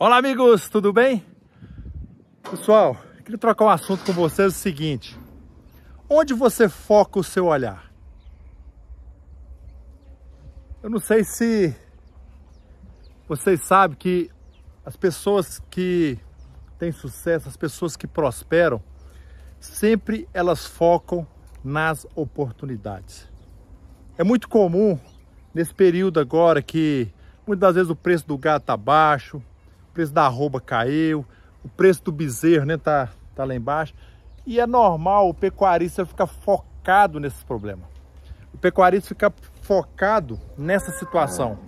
Olá amigos, tudo bem? Pessoal, queria trocar um assunto com vocês o seguinte. Onde você foca o seu olhar? Eu não sei se vocês sabem que as pessoas que têm sucesso, as pessoas que prosperam, sempre elas focam nas oportunidades. É muito comum nesse período agora que muitas das vezes o preço do gado está baixo, preço da arroba caiu, o preço do bezerro né, tá, tá lá embaixo. E é normal o pecuarista ficar focado nesse problema. O pecuarista fica focado nessa situação.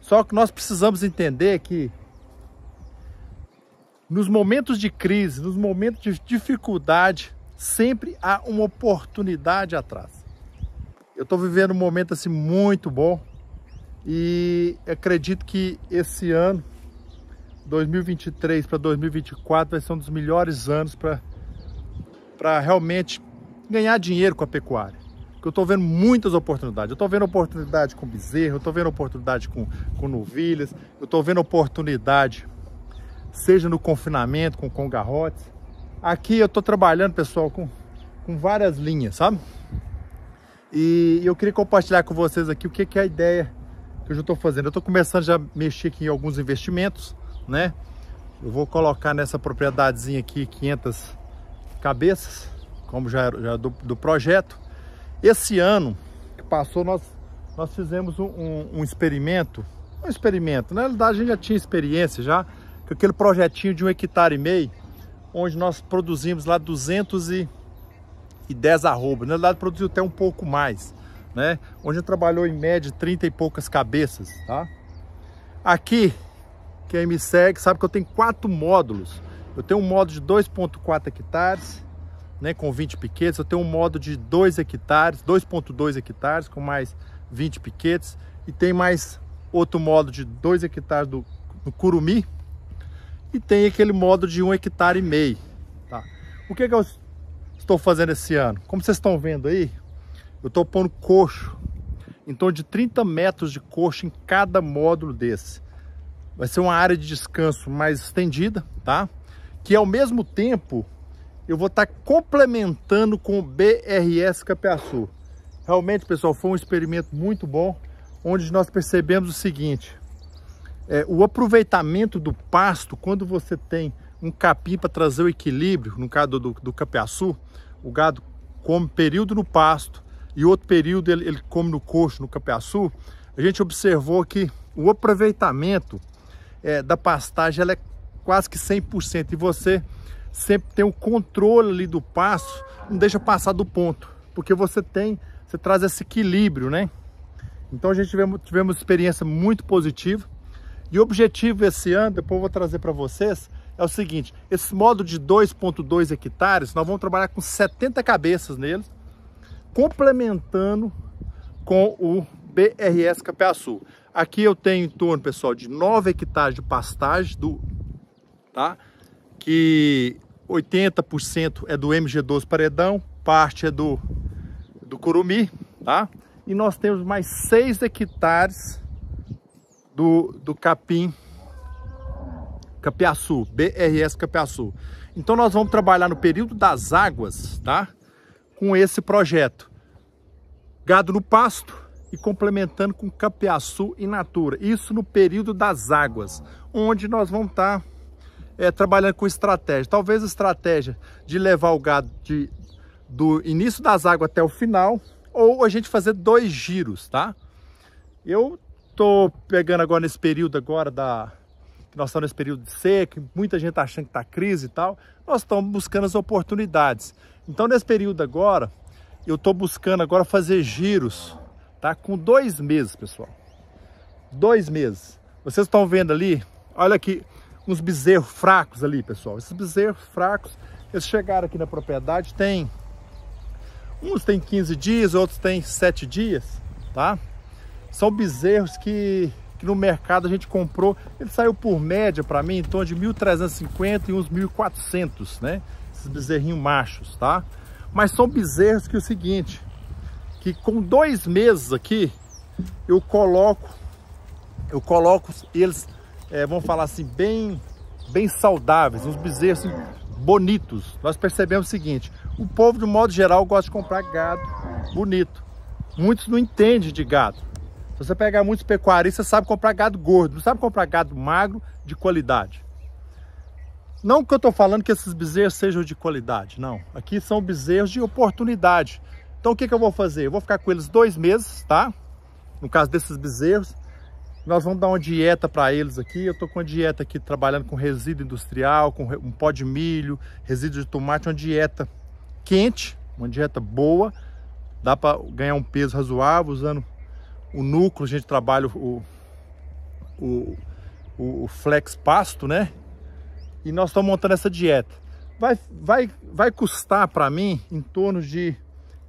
Só que nós precisamos entender que nos momentos de crise, nos momentos de dificuldade, sempre há uma oportunidade atrás. Eu estou vivendo um momento assim muito bom e acredito que esse ano 2023 para 2024 vai ser um dos melhores anos para realmente ganhar dinheiro com a pecuária. Porque eu estou vendo muitas oportunidades. Eu estou vendo oportunidade com bezerro, eu estou vendo oportunidade com, com novilhas, eu estou vendo oportunidade, seja no confinamento, com, com garrotes. Aqui eu estou trabalhando, pessoal, com, com várias linhas, sabe? E eu queria compartilhar com vocês aqui o que, que é a ideia que eu já estou fazendo. Eu estou começando já a mexer aqui em alguns investimentos né? Eu vou colocar nessa propriedadezinha aqui 500 cabeças, como já, já do, do projeto. Esse ano que passou, nós, nós fizemos um, um, um experimento, um experimento, na realidade a gente já tinha experiência já, com aquele projetinho de um hectare e meio, onde nós produzimos lá 210 arrobas, na realidade produziu até um pouco mais, né? Onde trabalhou em média 30 e poucas cabeças, tá? Aqui quem é me segue sabe que eu tenho quatro módulos. Eu tenho um módulo de 2.4 hectares, né, com 20 piquetes. Eu tenho um módulo de 2 hectares, 2.2 hectares, com mais 20 piquetes. E tem mais outro módulo de 2 hectares do, do curumi. E tem aquele módulo de 1 um hectare e meio. Tá? O que, é que eu estou fazendo esse ano? Como vocês estão vendo aí, eu estou pondo coxo, em torno de 30 metros de coxo em cada módulo desse vai ser uma área de descanso mais estendida, tá? Que ao mesmo tempo eu vou estar tá complementando com o BRS Capiaçu. Realmente, pessoal, foi um experimento muito bom, onde nós percebemos o seguinte, é, o aproveitamento do pasto, quando você tem um capim para trazer o equilíbrio, no caso do, do, capiaçu, o gado come período no pasto e outro período ele, ele come no coxo, no capiaçu, a gente observou que o aproveitamento é, da pastagem ela é quase que 100% e você sempre tem o controle ali do passo, não deixa passar do ponto, porque você tem, você traz esse equilíbrio, né? Então a gente tivemos, tivemos experiência muito positiva e o objetivo esse ano, depois eu vou trazer para vocês, é o seguinte, esse modo de 2.2 hectares, nós vamos trabalhar com 70 cabeças neles, complementando com o BRS Capeaçu. Aqui eu tenho em torno, pessoal, de 9 hectares de pastagem, do, tá? que 80% é do MG12 Paredão, parte é do, do Curumi, tá? E nós temos mais 6 hectares do, do capim Capiaçu, BRS Capiaçu. Então nós vamos trabalhar no período das águas, tá? Com esse projeto. Gado no pasto, e complementando com capiaçu e natura. Isso no período das águas, onde nós vamos estar tá, é, trabalhando com estratégia. Talvez a estratégia de levar o gado de, do início das águas até o final, ou a gente fazer dois giros, tá? Eu tô pegando agora nesse período agora da nós estamos nesse período de seca, muita gente tá achando que está crise e tal, nós estamos buscando as oportunidades. Então, nesse período agora, eu estou buscando agora fazer giros tá? Com dois meses, pessoal. Dois meses. Vocês estão vendo ali, olha aqui, uns bezerros fracos ali, pessoal. Esses bezerros fracos, eles chegaram aqui na propriedade, tem... Uns tem 15 dias, outros tem 7 dias, tá? São bezerros que, que no mercado a gente comprou, ele saiu por média para mim em torno de 1.350 e uns 1.400, né? Esses bezerrinhos machos, tá? Mas são bezerros que é o seguinte, que com dois meses aqui, eu coloco, eu coloco eles, é, vamos falar assim, bem, bem saudáveis, uns bezerros assim, bonitos. Nós percebemos o seguinte, o povo, de modo geral, gosta de comprar gado bonito. Muitos não entendem de gado. Se você pegar muitos pecuaristas, sabe comprar gado gordo, não sabe comprar gado magro de qualidade. Não que eu estou falando que esses bezerros sejam de qualidade, não. Aqui são bezerros de oportunidade. Então o que, que eu vou fazer? Eu vou ficar com eles dois meses, tá? No caso desses bezerros. Nós vamos dar uma dieta para eles aqui. Eu estou com uma dieta aqui trabalhando com resíduo industrial, com um pó de milho, resíduo de tomate, uma dieta quente, uma dieta boa. Dá para ganhar um peso razoável usando o núcleo, a gente trabalha o, o, o, o flex pasto, né? E nós estamos montando essa dieta. Vai, vai, vai custar para mim em torno de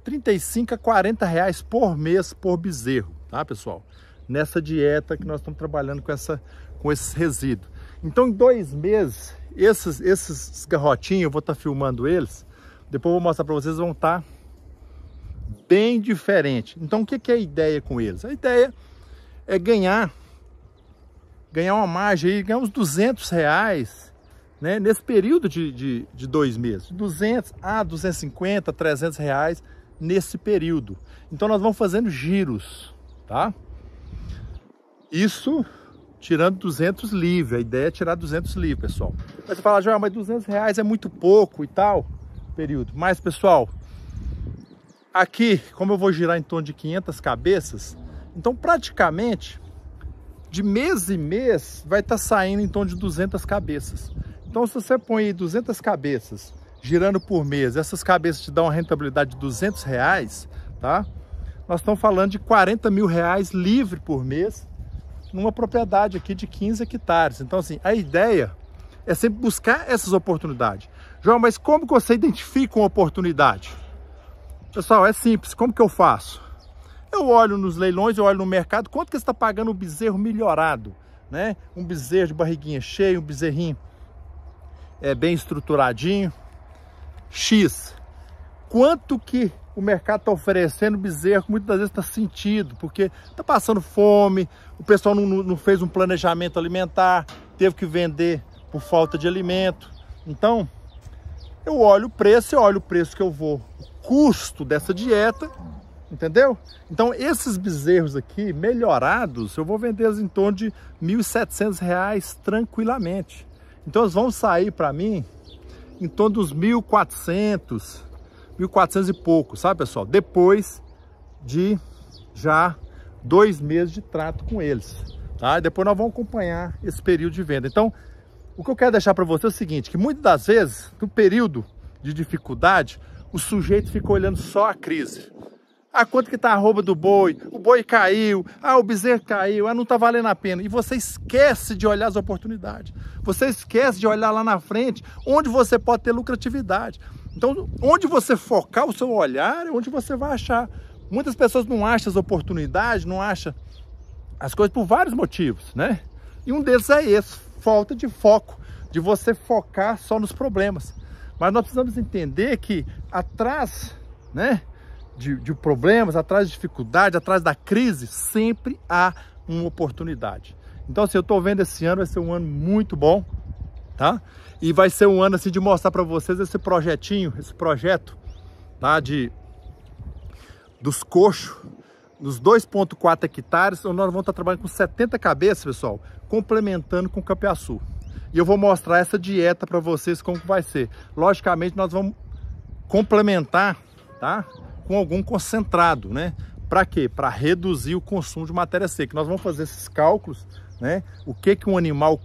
35 a 40 reais por mês por bezerro, tá pessoal? Nessa dieta que nós estamos trabalhando com, essa, com esses resíduos. Então em dois meses, esses, esses garrotinhos, eu vou estar tá filmando eles, depois eu vou mostrar para vocês, vão estar tá bem diferente. Então o que, que é a ideia com eles? A ideia é ganhar, ganhar uma margem aí, ganhar uns 200 reais, né? Nesse período de, de, de dois meses, 200 a 250, 300 reais nesse período. Então nós vamos fazendo giros, tá? Isso tirando 200 livre, a ideia é tirar 200 livre, pessoal. Mas você fala, João, mas 200 reais é muito pouco e tal, período. Mas, pessoal, aqui, como eu vou girar em torno de 500 cabeças, então praticamente de mês em mês vai estar tá saindo em torno de 200 cabeças. Então, se você põe 200 cabeças girando por mês, essas cabeças te dão uma rentabilidade de 200 reais, tá? Nós estamos falando de 40 mil reais livre por mês numa propriedade aqui de 15 hectares. Então, assim, a ideia é sempre buscar essas oportunidades. João, mas como que você identifica uma oportunidade? Pessoal, é simples. Como que eu faço? Eu olho nos leilões, eu olho no mercado, quanto que está pagando o bezerro melhorado, né? Um bezerro de barriguinha cheia, um bezerrinho é, bem estruturadinho, X. Quanto que o mercado está oferecendo, bezerro muitas vezes está sentido, porque está passando fome, o pessoal não, não, fez um planejamento alimentar, teve que vender por falta de alimento. Então, eu olho o preço, eu olho o preço que eu vou, o custo dessa dieta, entendeu? Então, esses bezerros aqui, melhorados, eu vou vendê-los em torno de R$ 1.700 tranquilamente. Então, eles vão sair para mim em torno dos 1.400, 1.400 e pouco, sabe, pessoal? Depois de já dois meses de trato com eles, tá? E depois nós vamos acompanhar esse período de venda. Então, o que eu quero deixar para você é o seguinte, que muitas das vezes, no período de dificuldade, o sujeito fica olhando só a crise. Ah, quanto que tá a rouba do boi? O boi caiu, ah, o bezerro caiu, ah, não tá valendo a pena. E você esquece de olhar as oportunidades. Você esquece de olhar lá na frente onde você pode ter lucratividade. Então, onde você focar o seu olhar é onde você vai achar. Muitas pessoas não acham as oportunidades, não acham as coisas por vários motivos, né? E um deles é esse, falta de foco, de você focar só nos problemas. Mas nós precisamos entender que atrás, né? de, de problemas, atrás de dificuldade, atrás da crise, sempre há uma oportunidade. Então, se assim, eu estou vendo esse ano, vai ser um ano muito bom, tá? E vai ser um ano assim de mostrar para vocês esse projetinho, esse projeto, tá? De dos coxos, nos 2.4 hectares, nós vamos estar trabalhando com 70 cabeças, pessoal, complementando com capiaçu. E eu vou mostrar essa dieta para vocês como vai ser. Logicamente, nós vamos complementar, tá? com algum concentrado, né? Para quê? Para reduzir o consumo de matéria seca. Nós vamos fazer esses cálculos, né? O que que um animal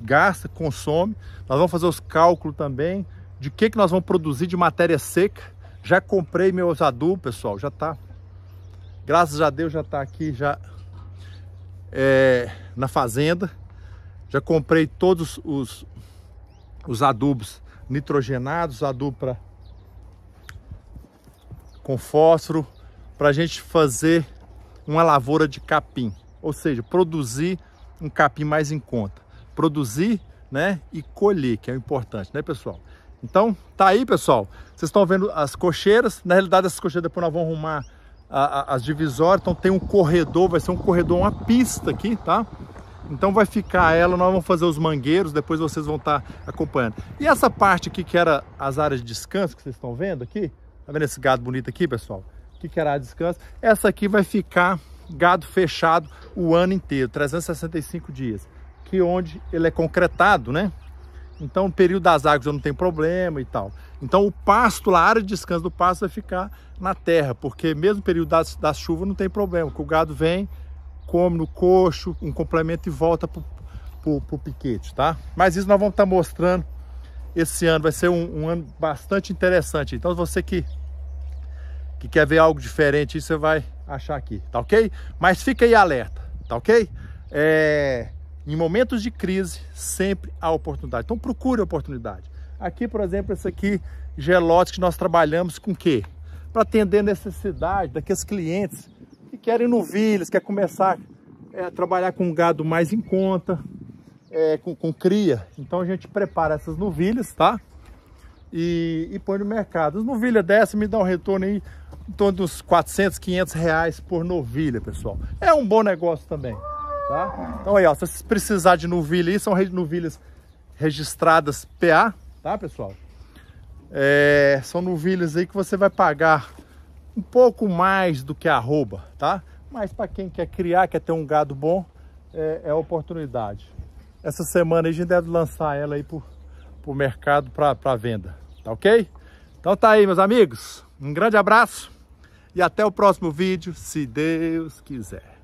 gasta, consome. Nós vamos fazer os cálculos também de que que nós vamos produzir de matéria seca. Já comprei meus adubos, pessoal, já tá. Graças a Deus já tá aqui já é, na fazenda. Já comprei todos os, os adubos nitrogenados, adubo para com fósforo, para a gente fazer uma lavoura de capim, ou seja, produzir um capim mais em conta, produzir, né, e colher, que é o importante, né, pessoal? Então, tá aí, pessoal. Vocês estão vendo as cocheiras. Na realidade, essas cocheiras depois nós vamos arrumar a, a, as divisórias. Então, tem um corredor, vai ser um corredor, uma pista aqui, tá? Então, vai ficar ela. Nós vamos fazer os mangueiros. Depois vocês vão estar tá acompanhando. E essa parte aqui, que era as áreas de descanso que vocês estão vendo aqui, Tá vendo esse gado bonito aqui, pessoal? O Que de descanso. Essa aqui vai ficar gado fechado o ano inteiro, 365 dias. Que onde ele é concretado, né? Então o período das águas eu não tenho problema e tal. Então o pasto, a área de descanso do pasto vai ficar na terra, porque mesmo período das, das chuvas não tem problema, que o gado vem, come no coxo, um complemento e volta pro, piquete, tá? Mas isso nós vamos estar tá mostrando esse ano, vai ser um, um ano bastante interessante. Então você que que quer ver algo diferente, você vai achar aqui, tá ok? Mas fica aí alerta, tá ok? É, em momentos de crise, sempre há oportunidade. Então procure oportunidade. Aqui, por exemplo, esse aqui, gelote que nós trabalhamos com o quê? Para atender a necessidade daqueles clientes que querem novilhas, quer começar é, a trabalhar com gado mais em conta, é, com, com cria. Então a gente prepara essas novilhas, tá? e, e põe no mercado. As novilhas dessa me dá um retorno aí em torno dos 400, 500 reais por novilha, pessoal. É um bom negócio também, tá? Então aí, ó, se vocês precisar de novilha aí, são novilhas registradas PA, tá, pessoal? É, são novilhas aí que você vai pagar um pouco mais do que a arroba, tá? Mas para quem quer criar, quer ter um gado bom, é, é oportunidade. Essa semana a gente deve lançar ela aí por para o mercado para venda, tá ok? Então tá aí, meus amigos. Um grande abraço e até o próximo vídeo, se Deus quiser.